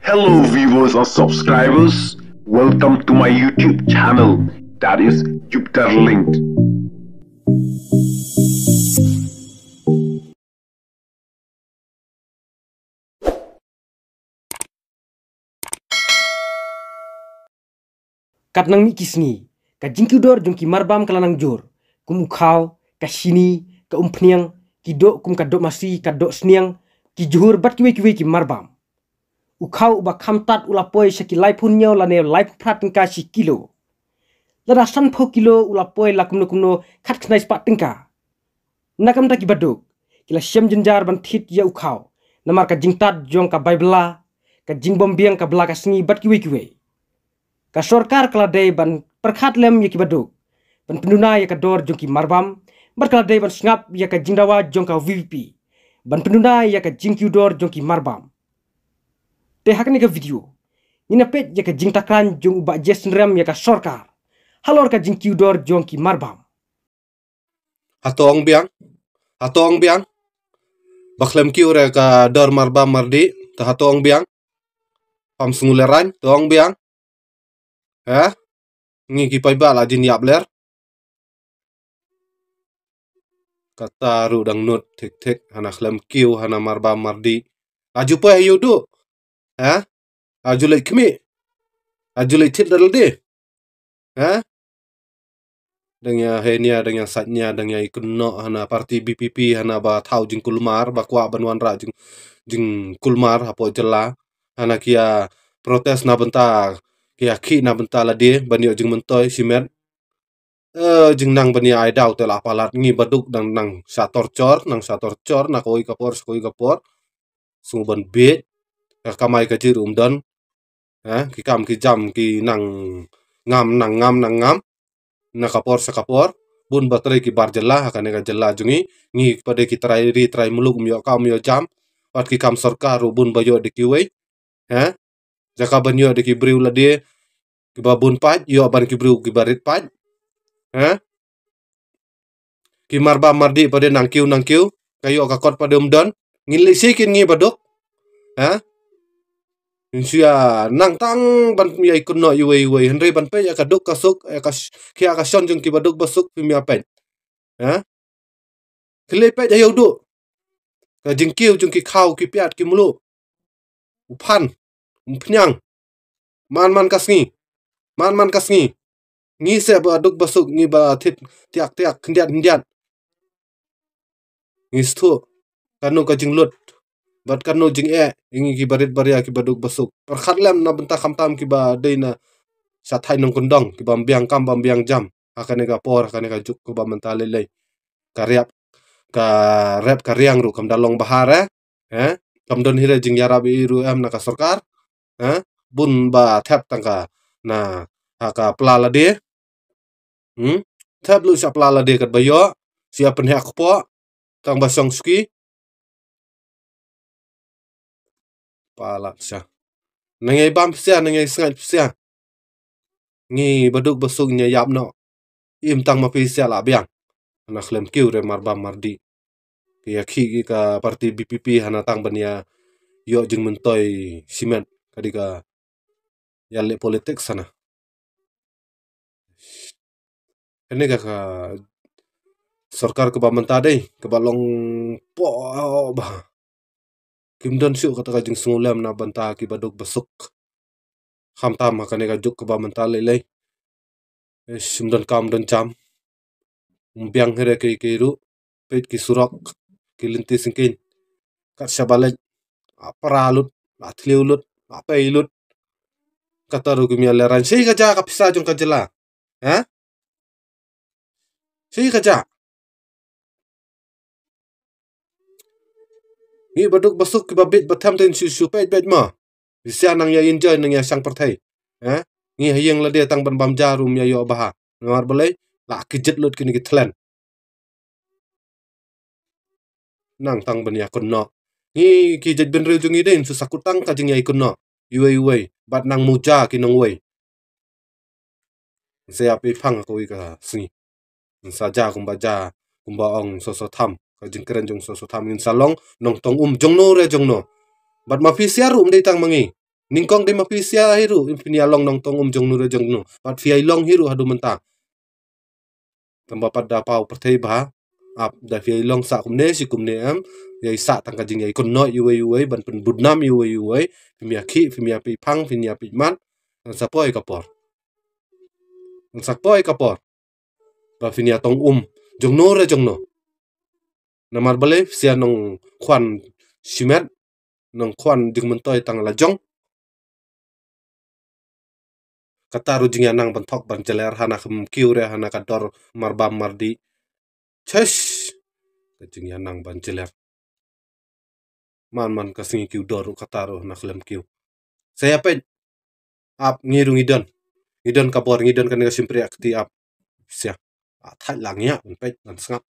Hello viewers and subscribers, welcome to my YouTube channel that is Jupiter Linked. Kat nang mikis ni, ka jingkidor jung ki marbam kalanang jor, kum khao, ka sini, ka umpniang, ki do kum ka do masi, ka do sniang, ki juhur bat kiwe kiwe ki marbam ukau ba kamtat ula poi seki laifun nyo la ne laifu si kilo la da san pho kilo ula poi la kumno kumno khat khnai tingka. nakam ta ki baduk kila shem jenjar ban thit ya ukau, namar ka jingtat jong ka baibla ka jingbom biang ka singi bat kiwi kiwi ka sorkar kala dei ban perkhat lem ya ki baduk ban penduna ya ka dor jong ki marbam bat kala dei ban snap ya ka jingdawa jong ka vvp ban penduna ya ka jingkyu dor jong ki marbam te nih ka video ina pet yaka jingtakan jong uba ya yaka sorkar halor ka jing kiudor jong ki marbam hatong biang hatong biang baklem kiure ka dor marbam mardi ta hatong biang pam sunguleran tong biang eh ngi ki pai bala jin yapler kata ru dang nut tik tik, hana klem kiu hana marbam mardi laju pa yudu Huh? How'd kemi, like commit? How'd you like tit little dengan henia dengan satnya dengan ikuno hana parti BPP hana ba tau jing kulmar ba kwa banuan ra jing jing kulmar apa jela hana kia protes na bentar kia ki na bentar ladi jeng jing si mer, eh jing nang bani ai dau apa la palat ngi baduk dan nang sator cor nang sator cor na koi kapor koi kapor sumuban bed. Kamai ka jirum don ha ki kam ki jam ki nang ngam nang ngam nang ngam na kapor sa kapor bun batrai ki bar jella ha ka ka jella jungi ngi pade ki trai ri trai muluk myo ka myo jam pat ki kam sarkar ru bun bayo de ki wei ha jaka ban yo de ki briu la de ki ba bun pat yo ban ki briu ki barit pat ha ki marba mardi pade nang kiu nang kiu kayo ka kot pade umdon ngilisi kin ngi badok ha เสียนั่งตั้งบันมีไอ้คนน้อยเว้ยเว้ยเห็นไรบันเป้ยอากาศดุกกระสุกอากาศเขียอากาศชนจึงกี่บดุกบสุกพี่มีอะไรเป็นฮะคลีเป้ยจะยอดุกจึงกี่ยวจึงกี่ข้ากี่เปียดกี่มุลุอุพันอุพยังมันมันกสิงมันมันกสิงงี้เสียบดุกบสุกงี้บาดทิดเตีักที่อักขึ้นเดียดขึ้นเดียดงี้สู้กันนู้กจึงหลุด bat kan jing e ingi ki barit baria ki baduk basuk par khat na benta kam tam ki ba deina sa thai nong kundong ki bam biang kam bam biang jam akane ga por hakane ga juk ko bam menta le le ka karyang ru kam dalong bahara eh, eh kam don hire jing yarabi ru am na ka sarkar eh bun ba thap tangka na haka plala de hm thap lu sa plala de kat bayo siapen hak akpo tang basong ski palatsa nangai bam psia nangai sangat psia ngi baduk basuk nya yap no im tang ma pisia la biang na khlem kiu re mar bam mardi pia khi ki ka parti bpp hana tang bania ya yo jing mentoi simen kadika ya le politik sana ini kak sorkar ke बा deh, ke balong po bah. Kimdon siu kata kajing sungulam na banta ki badok basuk. Kham tam ha kane kajuk ke bamanta lelai. Simdan kam dan cam. Mbiang here ke iru pet ki surak ki linti singkin. Kat syabalaj. Apa ralut, atli ulut, apa ilut. Kata rugumi alaran. Sei kaja kapisa jung kajela. Ha? Sei kaja. Ngi baduk basuk ki babit batam ten su su pet pet ma. Bisa nang ya enjoy nang ya sang pertai. Eh? Ngi hayang la tang ban bam jarum ya yo baha. Ngar belai la ki lut kini ki Nang tang ban ya kun no. Ngi ki jet ben reu jung den su tang ka jing ya ikun no. Iwe iwe bat nang muja ki nang wei. Saya pi pang ko i ka ba Saja kum kumba ong so so tham jeng keren jeng so salong nong tong um jong no re jong no bat ma fisia rum dei tang mangi ningkong dei ma fisia hiru impini along nong tong um jong no re jong no bat fia long hiru hadu menta tamba pat da pau perthei ba ap da fia long sa kumne si kumne am ya sa tang jeng ya kon no yuwe yuwe ban pen budnam fi mi pimia ki mi pi pang pimia pi man sapoi kapor sapoi kapor ba ni tong um jong no re jong no namar bale sia nong kwan shimet nong kwan dingmen toy tang la jong kataru jingya nang bentok ban jeler hana kem kiure hana kador marbam mardi ches jingya nang ban jeler man man kasingi kiu doru kataru hana kiu saya pe ap ngirung idon idon kapor ngidon kan ngasimpri akti ap sia thai langya pe ngan sngap